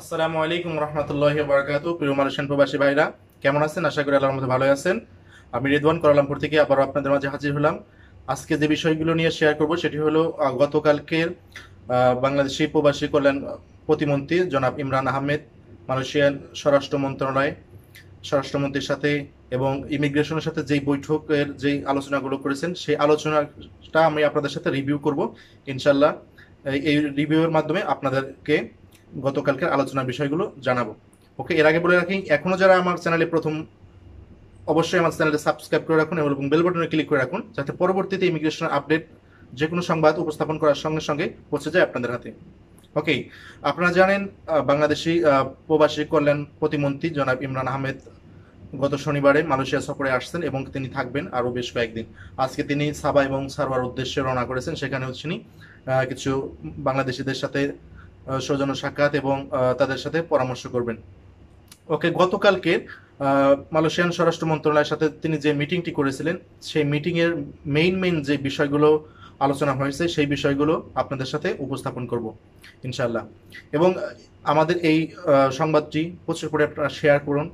আসসালামু আলাইকুম রহমতুল্লাহ বরকাত প্রিয় মানুষের প্রবাসী ভাইরা কেমন আছেন আশা করি আল্লাহর মধ্যে ভালো আছেন আমি রেদওয়ান করালামপুর থেকে আবারও আপনাদের মাঝে হাজির হলাম আজকে যে বিষয়গুলো নিয়ে শেয়ার করব সেটি হলো গতকালকের বাংলাদেশি প্রবাসী কল্যাণ প্রতিমন্ত্রী জনাব ইমরান আহমেদ মালয়েশিয়ার স্বরাষ্ট্র মন্ত্রণালয় স্বরাষ্ট্রমন্ত্রীর সাথে এবং ইমিগ্রেশনের সাথে যেই বৈঠকের যেই আলোচনাগুলো করেছেন সেই আলোচনাটা আমি আপনাদের সাথে রিভিউ করব ইনশাল্লাহ এই রিভিউয়ের মাধ্যমে আপনাদেরকে গতকালকের আলোচনার বিষয়গুলো জানাবো ওকে এর আগে বলে রাখি এখনও যারা আমার চ্যানেলে প্রথম অবশ্যই আমার চ্যানেলটা সাবস্ক্রাইব করে রাখুন এবং বেল বটনে ক্লিক করে রাখুন যাতে পরবর্তীতে ইমিগ্রেশন আপডেট যে কোনো সংবাদ উপস্থাপন করার সঙ্গে সঙ্গে পৌঁছে যায় আপনাদের হাতে ওকে আপনারা জানেন বাংলাদেশি প্রবাসী কল্যাণ প্রতিমন্ত্রী জনাব ইমরান আহমেদ গত শনিবারে মালয়েশিয়া সফরে আসছেন এবং তিনি থাকবেন আরও বেশ কয়েকদিন আজকে তিনি সাবা এবং সারবার উদ্দেশ্যে রওনা করেছেন সেখানেও তিনি কিছু বাংলাদেশিদের সাথে সৌজন্য সাক্ষাৎ এবং তাদের সাথে পরামর্শ করবেন ওকে গতকালকে মালয়েশিয়ান স্বরাষ্ট্র মন্ত্রণালয়ের সাথে তিনি যে মিটিংটি করেছিলেন সেই মিটিংয়ের মেইন মেইন যে বিষয়গুলো আলোচনা হয়েছে সেই বিষয়গুলো আপনাদের সাথে উপস্থাপন করব ইনশাল্লাহ এবং আমাদের এই সংবাদটি প্রচুর করে আপনারা শেয়ার করুন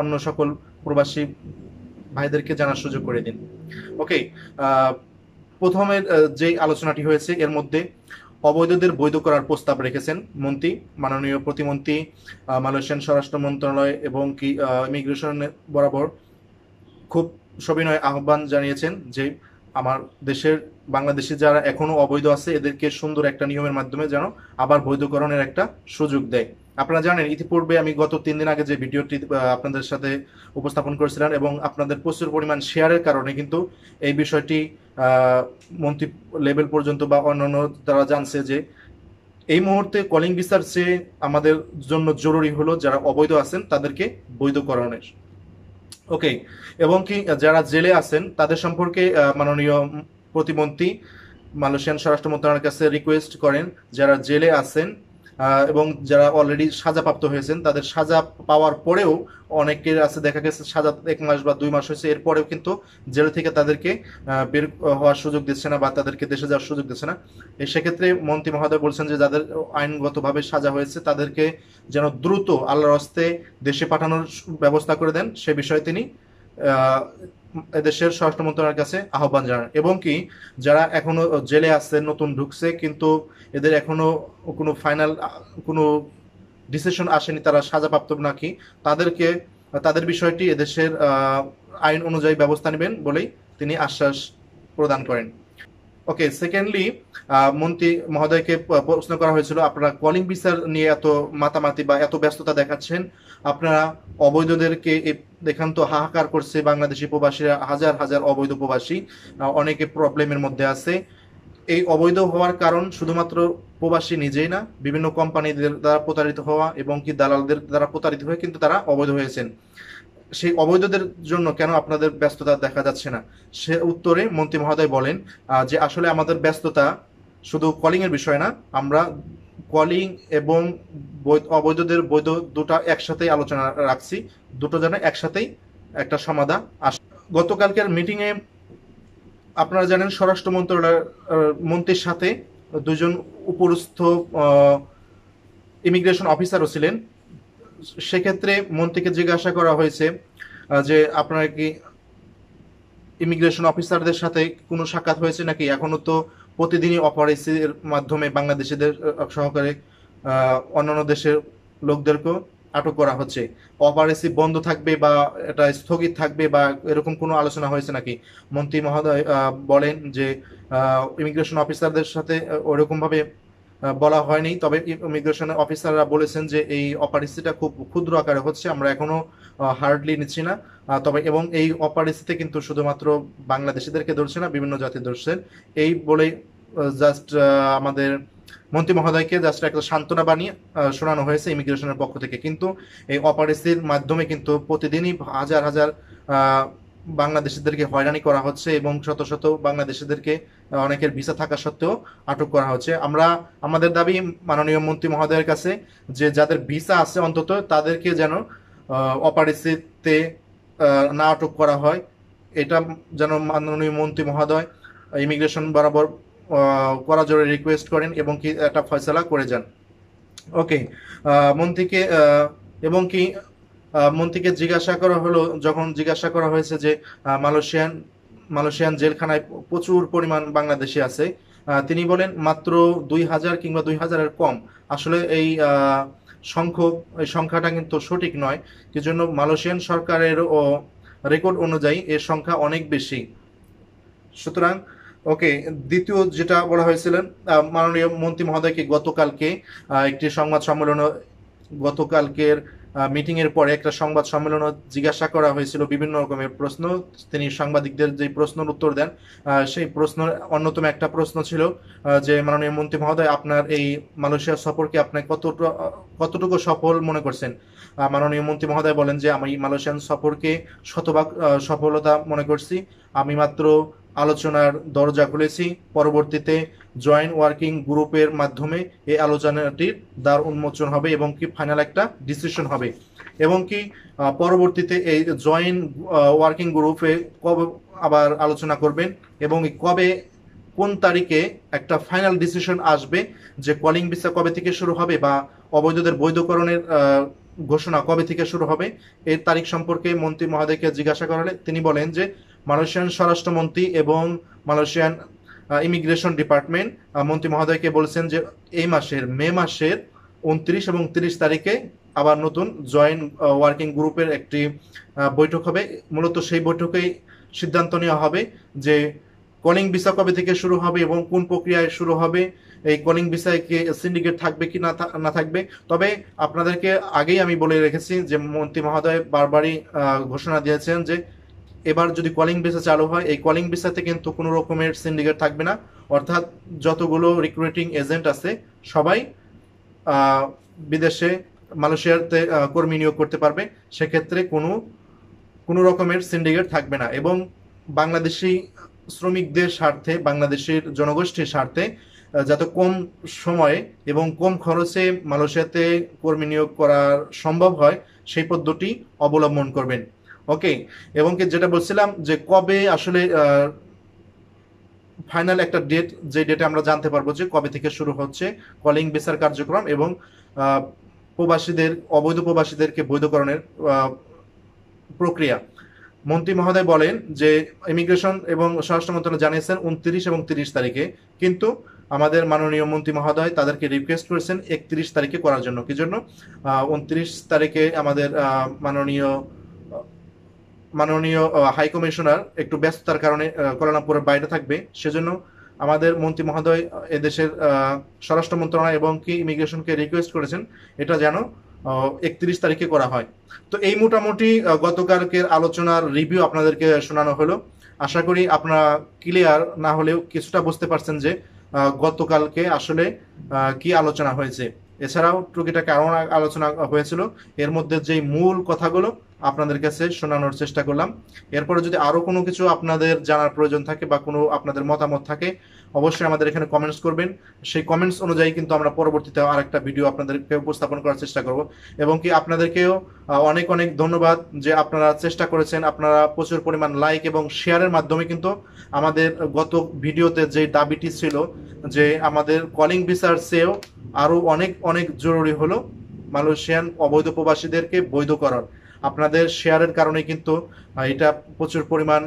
অন্য সকল প্রবাসী ভাইদেরকে জানার সুযোগ করে দিন ওকে প্রথমের যে আলোচনাটি হয়েছে এর মধ্যে অবৈধদের বৈধ করার প্রস্তাব রেখেছেন মন্ত্রী মাননীয় প্রতিমন্ত্রী মালয়েশিয়ান স্বরাষ্ট্র মন্ত্রণালয় এবং কি ইমিগ্রেশন বরাবর খুব সবিনয় আহ্বান জানিয়েছেন যে আমার দেশের বাংলাদেশে যারা এখনো অবৈধ আছে এদেরকে সুন্দর একটা নিয়মের মাধ্যমে যেন আবার বৈধকরণের একটা সুযোগ দেয় আপনারা জানেন ইতিপূর্বে আমি গত তিন দিন আগে যে ভিডিওটি আপনাদের সাথে উপস্থাপন করেছিলাম এবং আপনাদের প্রচুর পরিমাণ শেয়ারের কারণে কিন্তু এই বিষয়টি মন্ত্রী লেভেল পর্যন্ত বা অন্যান্য তারা জানছে যে এই মুহূর্তে কলিং বিস্তার চেয়ে আমাদের জন্য জরুরি হলো যারা অবৈধ আছেন তাদেরকে বৈধ করানোর ওকে এবং কি যারা জেলে আছেন তাদের সম্পর্কে মাননীয় প্রতিমন্ত্রী মালয়েশিয়ান স্বরাষ্ট্র মন্ত্রণালয়ের কাছে রিকোয়েস্ট করেন যারা জেলে আছেন এবং যারা অলরেডি সাজাপ্রাপ্ত হয়েছেন তাদের সাজা পাওয়ার পরেও অনেকের আছে দেখা গেছে সাজা এক মাস বা দুই মাস হয়েছে এরপরেও কিন্তু জেল থেকে তাদেরকে বের হওয়ার সুযোগ দিচ্ছে না বা তাদেরকে দেশে যাওয়ার সুযোগ দিচ্ছে না সেক্ষেত্রে মন্ত্রী মহোদয় বলছেন যে যাদের আইনগতভাবে সাজা হয়েছে তাদেরকে যেন দ্রুত আল্লাহর হস্তে দেশে পাঠানোর ব্যবস্থা করে দেন সে বিষয়ে তিনি এদেশের স্বরাষ্ট্র মন্ত্রণালয়ের কাছে আহ্বান জানান এবং কি যারা এখনো জেলে আছে নতুন ঢুকছে কিন্তু এদের এখনো কোনো ফাইনাল কোনো ডিসিশন আসেনি তারা সাজাপ্রাপ্ত নাকি তাদেরকে তাদের বিষয়টি এদেশের আইন অনুযায়ী ব্যবস্থা নেবেন বলেই তিনি আশ্বাস প্রদান করেন ওকে সেকেন্ডলি uh, মন্ত্রী মহোদয়কে প্রশ্ন করা হয়েছিল আপনারা কলিং ভিসার নিয়ে এত মাতামাতি বা এত ব্যস্ততা দেখাচ্ছেন আপনারা অবৈধদেরকে দেখান তো হাহাকার করছে বাংলাদেশি প্রবাসীরা হাজার হাজার অবৈধ প্রবাসী অনেকে প্রবলেমের মধ্যে আছে এই অবৈধ হওয়ার কারণ শুধুমাত্র প্রবাসী নিজেই না বিভিন্ন কোম্পানিদের দ্বারা প্রতারিত হওয়া এবং কি দালালদের দ্বারা প্রতারিত হয়ে কিন্তু তারা অবৈধ হয়েছেন সেই অবৈধদের জন্য কেন আপনাদের ব্যস্ততা দেখা যাচ্ছে না সে উত্তরে মন্ত্রী মহোদয় বলেন যে আসলে আমাদের ব্যস্ততা শুধু কলিং এর বিষয় না আমরা কলিং এবং অবৈধদের বৈধ দুটা একসাথেই আলোচনা রাখছি দুটো যেন একসাথেই একটা সমাধান আস গতকালকের মিটিংয়ে আপনারা জানেন স্বরাষ্ট্র মন্ত্রণালয়ের মন্ত্রীর সাথে দুজন উপরস্থ ইমিগ্রেশন অফিসারও ছিলেন সেক্ষেত্রে মন্ত্রীকে জিজ্ঞাসা করা হয়েছে যে আপনার কি ইমিগ্রেশন অফিসারদের সাথে কোনো সাক্ষাৎ হয়েছে নাকি এখনো তো প্রতিদিনই অপারেসির মাধ্যমে বাংলাদেশিদের সহকারে অন্যান্য দেশের লোকদেরকেও আটক করা হচ্ছে অপারেসি বন্ধ থাকবে বা এটা স্থগিত থাকবে বা এরকম কোনো আলোচনা হয়েছে নাকি মন্ত্রী মহোদয় বলেন যে ইমিগ্রেশন অফিসারদের সাথে ওরকমভাবে বলা হয়নি তবে ইমিগ্রেশন অফিসাররা বলেছেন যে এই অপারিসিটা খুব ক্ষুদ্র আকারে হচ্ছে আমরা এখনো হার্ডলি নিচ্ছি না তবে এবং এই অপারিসিতে কিন্তু শুধুমাত্র বাংলাদেশিদেরকে ধরছে না বিভিন্ন জাতি ধরছে এই বলে জাস্ট আমাদের মন্ত্রী মহোদয়কে জাস্ট একটা সান্ত্বনা বানিয়ে শোনানো হয়েছে ইমিগ্রেশনের পক্ষ থেকে কিন্তু এই অপারিসির মাধ্যমে কিন্তু প্রতিদিনই হাজার হাজার বাংলাদেশিদেরকে হয়রানি করা হচ্ছে এবং শত শত বাংলাদেশিদেরকে অনেকের ভিসা থাকা সত্ত্বেও আটক করা হচ্ছে আমরা আমাদের দাবি মাননীয় মন্ত্রী মহোদয়ের কাছে যে যাদের ভিসা আছে অন্তত তাদেরকে যেন অপারেসিতে না আটক করা হয় এটা যেন মাননীয় মন্ত্রী মহোদয় ইমিগ্রেশন বরাবর করা জোরে রিকোয়েস্ট করেন এবং কি একটা ফয়সলা করে যান ওকে মন্ত্রীকে এবং কি মন্ত্রীকে জিজ্ঞাসা করা হলো যখন জিজ্ঞাসা করা হয়েছে যে মালয়েশিয়ান মালয়েশিয়ান জেলখানায় প্রচুর পরিমাণ বাংলাদেশি আছে তিনি বলেন মাত্র দুই হাজার কিংবা দুই হাজারের কম আসলে এই সংখ্যক এই সংখ্যাটা কিন্তু সঠিক নয় জন্য মালয়েশিয়ান সরকারের ও রেকর্ড অনুযায়ী এর সংখ্যা অনেক বেশি সুতরাং ওকে দ্বিতীয় যেটা বলা হয়েছিলেন মাননীয় মন্ত্রী মহোদয়কে গতকালকে একটি সংবাদ সম্মেলন গতকালকের মিটিংয়ের পরে একটা সংবাদ সম্মেলনে জিজ্ঞাসা করা হয়েছিল বিভিন্ন রকমের প্রশ্ন তিনি সাংবাদিকদের যে প্রশ্নের উত্তর দেন সেই প্রশ্ন অন্যতম একটা প্রশ্ন ছিল যে মাননীয় মন্ত্রী মহোদয় আপনার এই মালয়েশিয়া সফরকে আপনি কতটুকু কতটুকু সফল মনে করছেন মাননীয় মন্ত্রী মহোদয় বলেন যে আমি মালয়েশিয়ান সফরকে শতভাগ সফলতা মনে করছি আমি মাত্র আলোচনার দরজা খুলেছি পরবর্তীতে জয়েন্ট ওয়ার্কিং গ্রুপের মাধ্যমে এই আলোচনাটির দ্বার উন্মোচন হবে এবং কি ফাইনাল একটা ডিসিশন হবে এবং কি পরবর্তীতে এই জয়েন্ট ওয়ার্কিং গ্রুপে কবে আবার আলোচনা করবেন এবং কবে কোন তারিখে একটা ফাইনাল ডিসিশন আসবে যে কলিং ভিসা কবে থেকে শুরু হবে বা অবৈধদের বৈধকরণের ঘোষণা কবে থেকে শুরু হবে এর তারিখ সম্পর্কে মন্ত্রী মহাদেবকে জিজ্ঞাসা করালে তিনি বলেন যে মালয়েশিয়ান স্বরাষ্ট্রমন্ত্রী এবং মালয়েশিয়ান ইমিগ্রেশন ডিপার্টমেন্ট মন্ত্রী মহোদয়কে বলেছেন যে এই মাসের মে মাসের উনত্রিশ এবং তিরিশ তারিখে আবার নতুন জয়েন্ট ওয়ার্কিং গ্রুপের একটি বৈঠক হবে মূলত সেই বৈঠকেই সিদ্ধান্ত নেওয়া হবে যে কলিং ভিসা কবে থেকে শুরু হবে এবং কোন প্রক্রিয়ায় শুরু হবে এই কলিং ভিসায় কি সিন্ডিকেট থাকবে কি না থাকবে তবে আপনাদেরকে আগেই আমি বলে রেখেছি যে মন্ত্রী মহোদয় বারবারই ঘোষণা দিয়েছেন যে এবার যদি কলিং ভিসা চালু হয় এই কলিং ভিসাতে কিন্তু কোনো রকমের সিন্ডিকেট থাকবে না অর্থাৎ যতগুলো রিক্রুটিং এজেন্ট আছে সবাই বিদেশে মালয়েশিয়াতে কর্মী নিয়োগ করতে পারবে সেক্ষেত্রে কোনো কোনো রকমের সিন্ডিকেট থাকবে না এবং বাংলাদেশি শ্রমিকদের স্বার্থে বাংলাদেশের জনগোষ্ঠীর স্বার্থে যাতে কম সময়ে এবং কম খরচে মালয়েশিয়াতে কর্মী নিয়োগ করার সম্ভব হয় সেই পদ্ধতি অবলম্বন করবেন ওকে এবং কি যেটা বলছিলাম যে কবে আসলে ফাইনাল একটা ডেট যে ডেটে আমরা জানতে পারবো যে কবে থেকে শুরু হচ্ছে কলিং বেসার কার্যক্রম এবং প্রবাসীদের অবৈধ প্রবাসীদেরকে বৈধকরণের প্রক্রিয়া মন্ত্রী মহোদয় বলেন যে ইমিগ্রেশন এবং স্বরাষ্ট্র মন্ত্রণালয় জানিয়েছেন উনত্রিশ এবং তিরিশ তারিখে কিন্তু আমাদের মাননীয় মন্ত্রী মহোদয় তাদেরকে রিকোয়েস্ট করেছেন একত্রিশ তারিখে করার জন্য কি জন্য উনত্রিশ তারিখে আমাদের মাননীয় মাননীয় হাই কমিশনার একটু ব্যস্ততার কারণে কোলালামপুরের বাইরে থাকবে সেজন্য আমাদের মন্ত্রী মহোদয় এদেশের স্বরাষ্ট্র মন্ত্রণালয় এবং কি ইমিগ্রেশনকে রিকোয়েস্ট করেছেন এটা যেন একত্রিশ তারিখে করা হয় তো এই মোটামুটি গতকালকের আলোচনার রিভিউ আপনাদেরকে শোনানো হলো আশা করি আপনারা ক্লিয়ার না হলেও কিছুটা বুঝতে পারছেন যে গতকালকে আসলে কি আলোচনা হয়েছে এছাড়াও টুকিটাকে আরো আলোচনা হয়েছিল এর মধ্যে যে মূল কথাগুলো আপনাদের কাছে শোনানোর চেষ্টা করলাম এরপরে যদি আরও কোনো কিছু আপনাদের জানার প্রয়োজন থাকে বা কোনো আপনাদের মতামত থাকে অবশ্যই আমাদের এখানে কমেন্টস করবেন সেই কমেন্টস অনুযায়ী কিন্তু আমরা পরবর্তীতে আর একটা ভিডিও আপনাদেরকে উপস্থাপন করার চেষ্টা করব এবং কি আপনাদেরকেও অনেক অনেক ধন্যবাদ যে আপনারা চেষ্টা করেছেন আপনারা প্রচুর পরিমাণ লাইক এবং শেয়ারের মাধ্যমে কিন্তু আমাদের গত ভিডিওতে যে দাবিটি ছিল যে আমাদের কলিং ভিসার চেয়েও আরও অনেক অনেক জরুরি হলো মালয়েশিয়ান অবৈধ প্রবাসীদেরকে বৈধ করার আপনাদের শেয়ারের কারণে কিন্তু এটা প্রচুর পরিমাণ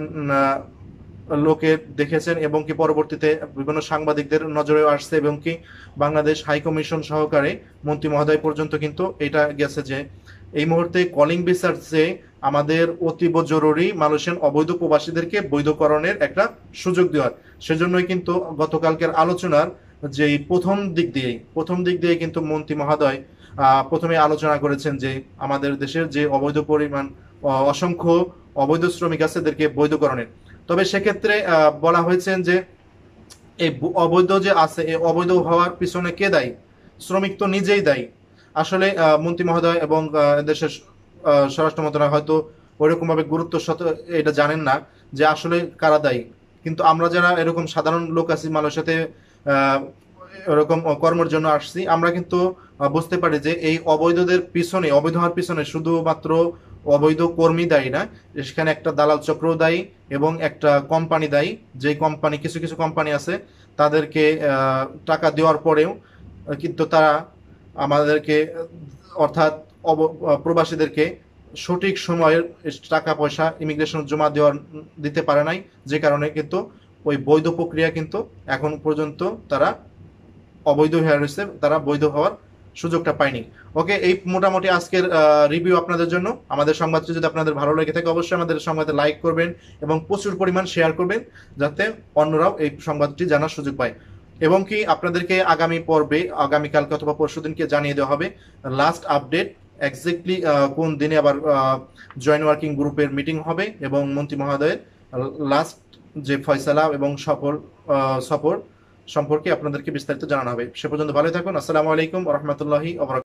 লোকে দেখেছেন এবং কি পরবর্তীতে বিভিন্ন সাংবাদিকদের নজরে আসছে এবং কি বাংলাদেশ হাইকমিশন সহকারে মন্ত্রী মহোদয় পর্যন্ত কিন্তু এটা গেছে যে এই মুহূর্তে কলিং ভিসার আমাদের অতীব জরুরি মানুষের অবৈধ প্রবাসীদেরকে বৈধকরণের একটা সুযোগ দেওয়ার সেজন্যই কিন্তু গতকালকের আলোচনার যে প্রথম দিক দিয়ে প্রথম দিক দিয়ে কিন্তু মন্ত্রী মহোদয় প্রথমে আলোচনা করেছেন যে আমাদের দেশের যে অবৈধ পরিমাণ অসংখ্য অবৈধ শ্রমিক আছে এদেরকে বৈধকরণের তবে সেক্ষেত্রে বলা হয়েছেন যে এই অবৈধ যে আছে এই অবৈধ হওয়ার পিছনে কে দায়ী শ্রমিক তো নিজেই দায়ী আসলে মন্ত্রী মহোদয় এবং দেশের স্বরাষ্ট্র মন্ত্রণালয় হয়তো ভাবে গুরুত্ব সত এটা জানেন না যে আসলে কারা দায়ী কিন্তু আমরা যারা এরকম সাধারণ লোক আছি সাথে এরকম কর্মের জন্য আসছি আমরা কিন্তু বুঝতে পারি যে এই অবৈধদের পিছনে অবৈধ হওয়ার পিছনে শুধুমাত্র অবৈধ কর্মী দায়ী না সেখানে একটা দালাল চক্র দায়ী এবং একটা কোম্পানি দায়ী যে কোম্পানি কিছু কিছু কোম্পানি আছে তাদেরকে টাকা দেওয়ার পরেও কিন্তু তারা আমাদেরকে অর্থাৎ প্রবাসীদেরকে সঠিক সময়ের টাকা পয়সা ইমিগ্রেশন জমা দেওয়ার দিতে পারে নাই যে কারণে কিন্তু ওই বৈধ প্রক্রিয়া কিন্তু এখন পর্যন্ত তারা অবৈধ হয়ে রয়েছে তারা বৈধ হওয়ার সুযোগটা পায়নি ওকে এই মোটামুটি আজকের রিভিউ আপনাদের জন্য আমাদের সংবাদটি যদি আপনাদের ভালো লেগে থাকে অবশ্যই আমাদের সংবাদে লাইক করবেন এবং প্রচুর পরিমাণ শেয়ার করবেন যাতে অন্যরাও এই সংবাদটি জানার সুযোগ পায় এবং কি আপনাদেরকে আগামী পর্বে আগামীকালকে অথবা পরশু দিনকে জানিয়ে দেওয়া হবে লাস্ট আপডেট এক্স্যাক্টলি কোন দিনে আবার জয়েন্ট ওয়ার্কিং গ্রুপের মিটিং হবে এবং মন্ত্রী মহোদয়ের লাস্ট যে ফয়সালা এবং সফর সফর সম্পর্কে আপনাদেরকে বিস্তারিত জানানো হবে সে পর্যন্ত ভালো থাকুন আসসালামু আলাইকুম রহমতুল্লাহ